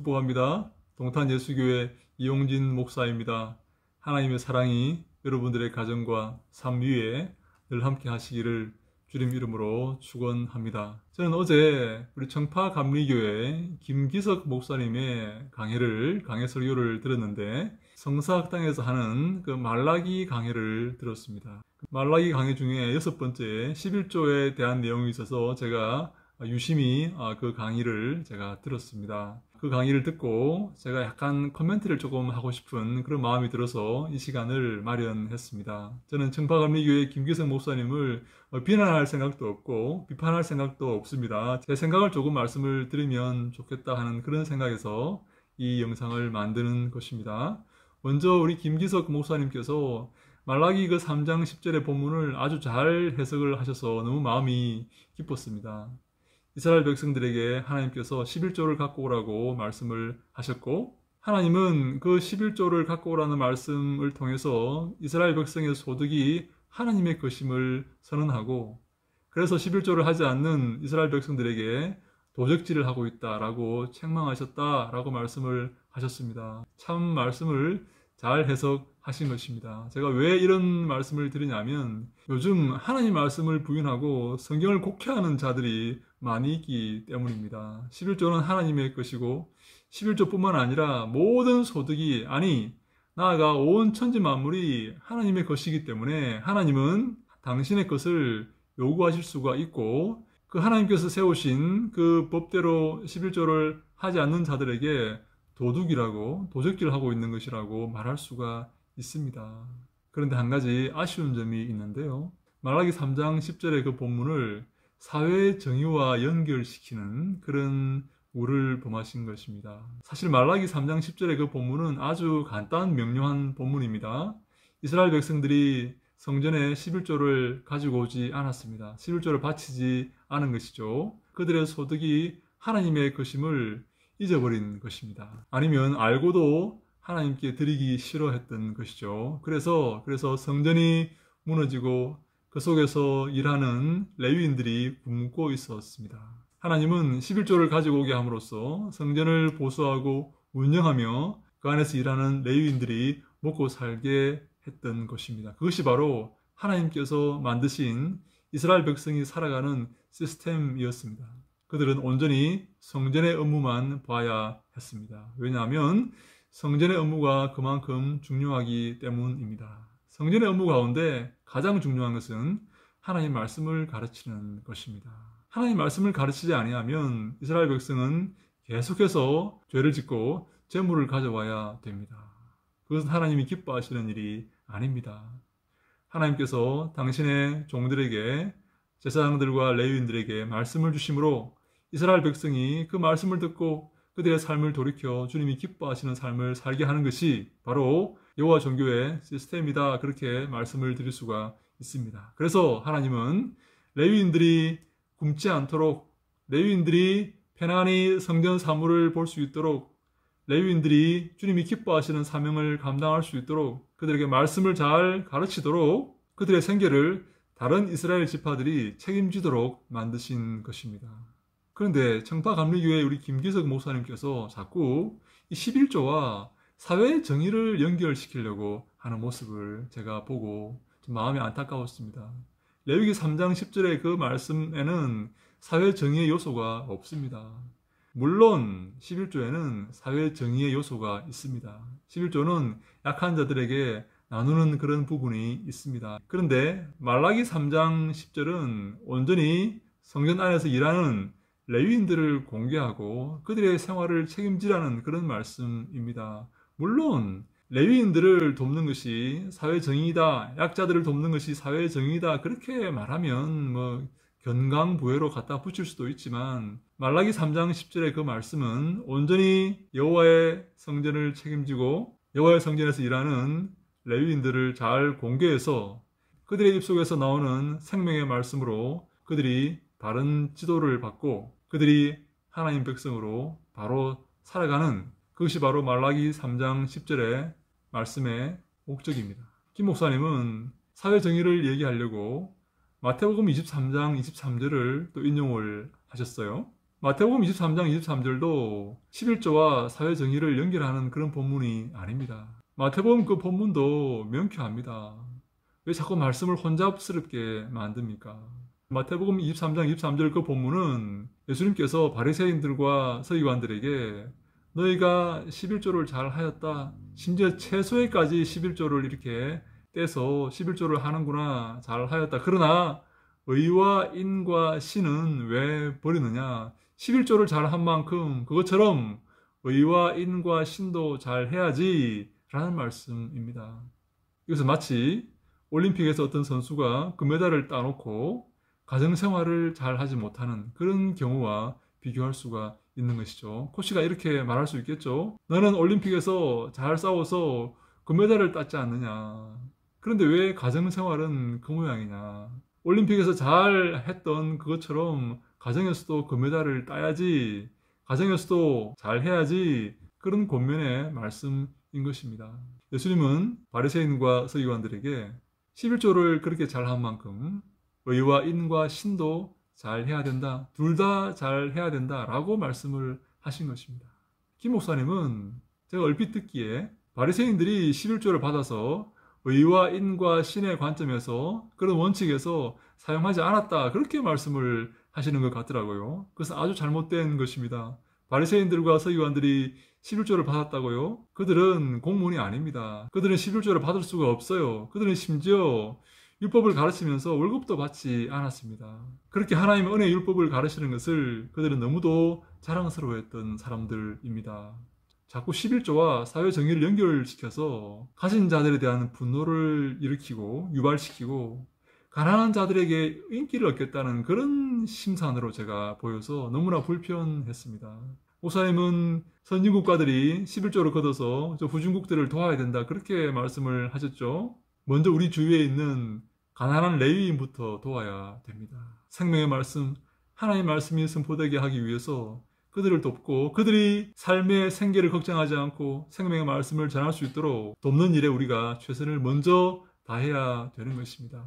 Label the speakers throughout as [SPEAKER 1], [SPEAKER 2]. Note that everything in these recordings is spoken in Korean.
[SPEAKER 1] 축복합니다. 동탄 예수교회 이용진 목사입니다. 하나님의 사랑이 여러분들의 가정과 삶 위에 늘 함께 하시기를 주님 이름으로 축원합니다. 저는 어제 우리 청파 감리교회 김기석 목사님의 강의를 강해 설교를 들었는데 성사학당에서 하는 그 말라기 강의를 들었습니다. 말라기 강의 중에 여섯 번째 11조에 대한 내용이 있어서 제가 유심히 아, 그 강의를 제가 들었습니다. 그 강의를 듣고 제가 약간 커멘트를 조금 하고 싶은 그런 마음이 들어서 이 시간을 마련했습니다. 저는 청파감리교회 김기성 목사님을 어, 비난할 생각도 없고 비판할 생각도 없습니다. 제 생각을 조금 말씀을 드리면 좋겠다 하는 그런 생각에서 이 영상을 만드는 것입니다. 먼저 우리 김기석 목사님께서 말라기 그 3장 10절의 본문을 아주 잘 해석을 하셔서 너무 마음이 기뻤습니다. 이스라엘 백성들에게 하나님께서 11조를 갖고 오라고 말씀을 하셨고 하나님은 그 11조를 갖고 오라는 말씀을 통해서 이스라엘 백성의 소득이 하나님의 것임을 선언하고 그래서 11조를 하지 않는 이스라엘 백성들에게 도적질을 하고 있다라고 책망하셨다라고 말씀을 하셨습니다. 참 말씀을 잘 해석 하신 것입니다. 제가 왜 이런 말씀을 드리냐면 요즘 하나님 말씀을 부인하고 성경을 곡해하는 자들이 많이 있기 때문입니다. 11조는 하나님의 것이고 11조뿐만 아니라 모든 소득이 아니 나아가 온 천지 만물이 하나님의 것이기 때문에 하나님은 당신의 것을 요구하실 수가 있고 그 하나님께서 세우신 그 법대로 11조를 하지 않는 자들에게 도둑이라고 도적질하고 있는 것이라고 말할 수가 있습니다. 있습니다. 그런데 한 가지 아쉬운 점이 있는데요. 말라기 3장 10절의 그 본문을 사회의 정의와 연결시키는 그런 우를 범하신 것입니다. 사실 말라기 3장 10절의 그 본문은 아주 간단 명료한 본문입니다. 이스라엘 백성들이 성전에 11조를 가지고 오지 않았습니다. 11조를 바치지 않은 것이죠. 그들의 소득이 하나님의 것임을 잊어버린 것입니다. 아니면 알고도 하나님께 드리기 싫어했던 것이죠. 그래서 그래서 성전이 무너지고 그 속에서 일하는 레위인들이 굶고 있었습니다. 하나님은 11조를 가지고 오게 함으로써 성전을 보수하고 운영하며 그 안에서 일하는 레위인들이 먹고 살게 했던 것입니다. 그것이 바로 하나님께서 만드신 이스라엘 백성이 살아가는 시스템이었습니다. 그들은 온전히 성전의 업무만 봐야 했습니다. 왜냐하면 성전의 업무가 그만큼 중요하기 때문입니다. 성전의 업무 가운데 가장 중요한 것은 하나님 말씀을 가르치는 것입니다. 하나님 말씀을 가르치지 아니하면 이스라엘 백성은 계속해서 죄를 짓고 재물을 가져와야 됩니다. 그것은 하나님이 기뻐하시는 일이 아닙니다. 하나님께서 당신의 종들에게 제사장들과 레위인들에게 말씀을 주심으로 이스라엘 백성이 그 말씀을 듣고 그들의 삶을 돌이켜 주님이 기뻐하시는 삶을 살게 하는 것이 바로 여호와 종교의 시스템이다 그렇게 말씀을 드릴 수가 있습니다. 그래서 하나님은 레위인들이 굶지 않도록 레위인들이 편안히 성전 사물을 볼 수 있도록 레위인들이 주님이 기뻐하시는 사명을 감당할 수 있도록 그들에게 말씀을 잘 가르치도록 그들의 생계를 다른 이스라엘 지파들이 책임지도록 만드신 것입니다. 그런데 청파감리교회 우리 김기석 목사님께서 자꾸 이 11조와 사회의 정의를 연결시키려고 하는 모습을 제가 보고 마음이 안타까웠습니다. 레위기 3장 10절의 그 말씀에는 사회 정의의 요소가 없습니다. 물론 11조에는 사회 정의의 요소가 있습니다. 11조는 약한 자들에게 나누는 그런 부분이 있습니다. 그런데 말라기 3장 10절은 온전히 성전 안에서 일하는 레위인들을 공개하고 그들의 생활을 책임지라는 그런 말씀입니다. 물론 레위인들을 돕는 것이 사회 정의다, 약자들을 돕는 것이 사회 정의다 그렇게 말하면 뭐 견강 부회로 갖다 붙일 수도 있지만 말라기 3장 10절의 그 말씀은 온전히 여호와의 성전을 책임지고 여호와의 성전에서 일하는 레위인들을 잘 공개해서 그들의 입속에서 나오는 생명의 말씀으로 그들이 바른 지도를 받고 그들이 하나님 백성으로 바로 살아가는 그것이 바로 말라기 3장 10절의 말씀의 목적입니다. 김 목사님은 사회 정의를 얘기하려고 마태복음 23장 23절을 또 인용을 하셨어요. 마태복음 23장 23절도 11조와 사회 정의를 연결하는 그런 본문이 아닙니다. 마태복음 그 본문도 명쾌합니다. 왜 자꾸 말씀을 혼잡스럽게 만듭니까? 마태복음 23장 23절 그 본문은 예수님께서 바리새인들과 서기관들에게 너희가 11조를 잘 하였다. 심지어 최소에까지 11조를 이렇게 떼서 11조를 하는구나. 잘 하였다. 그러나 의와 인과 신은 왜 버리느냐? 11조를 잘한 만큼 그것처럼 의와 인과 신도 잘 해야지. 라는 말씀입니다. 이것은 마치 올림픽에서 어떤 선수가 금메달을 그 따놓고 가정생활을 잘 하지 못하는 그런 경우와 비교할 수가 있는 것이죠. 코치가 이렇게 말할 수 있겠죠. 너는 올림픽에서 잘 싸워서 금메달을 그 땄지 않느냐. 그런데 왜 가정생활은 그 모양이냐. 올림픽에서 잘 했던 그것처럼 가정에서도 금메달을 그 따야지. 가정에서도 잘 해야지. 그런 권면의 말씀인 것입니다. 예수님은 바리새인과 서기관들에게 11조를 그렇게 잘 한 만큼 의와 뭐 인과 신도 잘 해야 된다. 둘 다 잘 해야 된다. 라고 말씀을 하신 것입니다. 김 목사님은 제가 얼핏 듣기에 바리새인들이 11조를 받아서 의와 인과 신의 관점에서 그런 원칙에서 사용하지 않았다. 그렇게 말씀을 하시는 것 같더라고요. 그것은 아주 잘못된 것입니다. 바리새인들과 서기관들이 11조를 받았다고요? 그들은 공문이 아닙니다. 그들은 11조를 받을 수가 없어요. 그들은 심지어 율법을 가르치면서 월급도 받지 않았습니다. 그렇게 하나님의 은혜 율법을 가르치는 것을 그들은 너무도 자랑스러워했던 사람들입니다. 자꾸 11조와 사회 정의를 연결시켜서 가진 자들에 대한 분노를 일으키고 유발시키고 가난한 자들에게 인기를 얻겠다는 그런 심산으로 제가 보여서 너무나 불편했습니다. 오사임은 선진국가들이 11조를 걷어서 후진국들을 도와야 된다 그렇게 말씀을 하셨죠. 먼저 우리 주위에 있는 가난한 레위인부터 도와야 됩니다. 생명의 말씀, 하나님의 말씀이 선포되게 하기 위해서 그들을 돕고 그들이 삶의 생계를 걱정하지 않고 생명의 말씀을 전할 수 있도록 돕는 일에 우리가 최선을 먼저 다해야 되는 것입니다.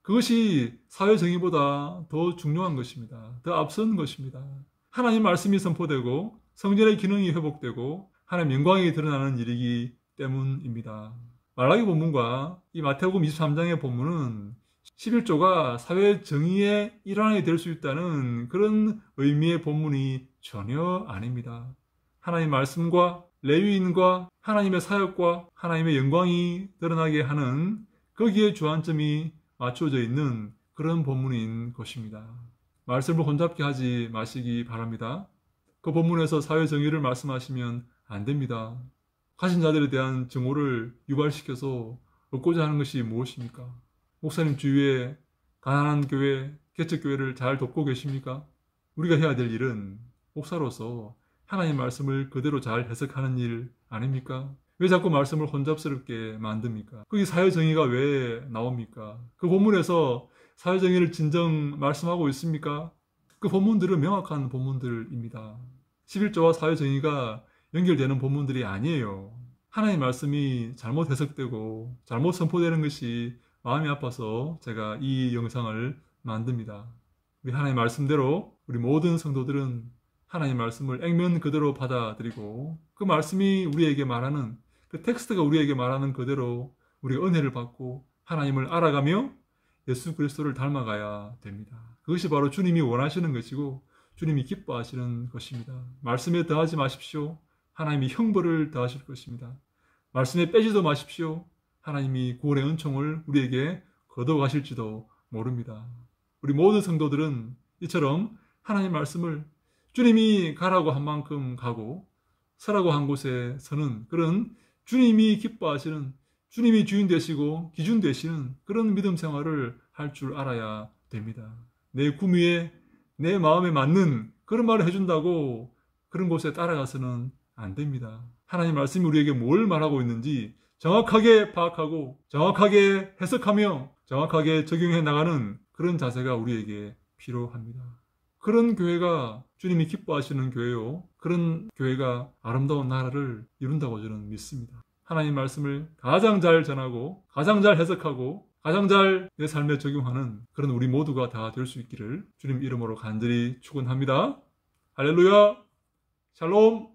[SPEAKER 1] 그것이 사회 정의보다 더 중요한 것입니다. 더 앞선 것입니다. 하나님 말씀이 선포되고 성전의 기능이 회복되고 하나님 영광이 드러나는 일이기 때문입니다. 말라기 본문과 이 마태복음 23장의 본문은 11조가 사회 정의의 일환이 될수 있다는 그런 의미의 본문이 전혀 아닙니다. 하나님 의 말씀과 레위인과 하나님의 사역과 하나님의 영광이 드러나게 하는 거기에 주안점이 맞춰져 있는 그런 본문인 것입니다. 말씀을 혼잡게 하지 마시기 바랍니다. 그 본문에서 사회 정의를 말씀하시면 안 됩니다. 가신 자들에 대한 증오를 유발시켜서 얻고자 하는 것이 무엇입니까? 목사님 주위에 가난한 교회, 개척교회를 잘 돕고 계십니까? 우리가 해야 될 일은 목사로서 하나님 말씀을 그대로 잘 해석하는 일 아닙니까? 왜 자꾸 말씀을 혼잡스럽게 만듭니까? 거기 사회정의가 왜 나옵니까? 그 본문에서 사회정의를 진정 말씀하고 있습니까? 그 본문들은 명확한 본문들입니다. 11조와 사회정의가 연결되는 본문들이 아니에요. 하나님 말씀이 잘못 해석되고 잘못 선포되는 것이 마음이 아파서 제가 이 영상을 만듭니다. 우리 하나님 말씀대로 우리 모든 성도들은 하나님 말씀을 액면 그대로 받아들이고 그 말씀이 우리에게 말하는 그 텍스트가 우리에게 말하는 그대로 우리 은혜를 받고 하나님을 알아가며 예수 그리스도를 닮아가야 됩니다. 그것이 바로 주님이 원하시는 것이고 주님이 기뻐하시는 것입니다. 말씀에 더하지 마십시오. 하나님이 형벌을 더하실 것입니다. 말씀에 빼지도 마십시오. 하나님이 구원의 은총을 우리에게 거둬가실지도 모릅니다. 우리 모든 성도들은 이처럼 하나님 말씀을 주님이 가라고 한 만큼 가고 서라고 한 곳에 서는 그런 주님이 기뻐하시는 주님이 주인 되시고 기준 되시는 그런 믿음 생활을 할 줄 알아야 됩니다. 내 구미에 내 마음에 맞는 그런 말을 해준다고 그런 곳에 따라가서는 안 됩니다. 하나님 말씀이 우리에게 뭘 말하고 있는지 정확하게 파악하고 정확하게 해석하며 정확하게 적용해 나가는 그런 자세가 우리에게 필요합니다. 그런 교회가 주님이 기뻐하시는 교회요. 그런 교회가 아름다운 나라를 이룬다고 저는 믿습니다. 하나님 말씀을 가장 잘 전하고 가장 잘 해석하고 가장 잘 내 삶에 적용하는 그런 우리 모두가 다 될 수 있기를 주님 이름으로 간절히 축원합니다. 할렐루야. 샬롬.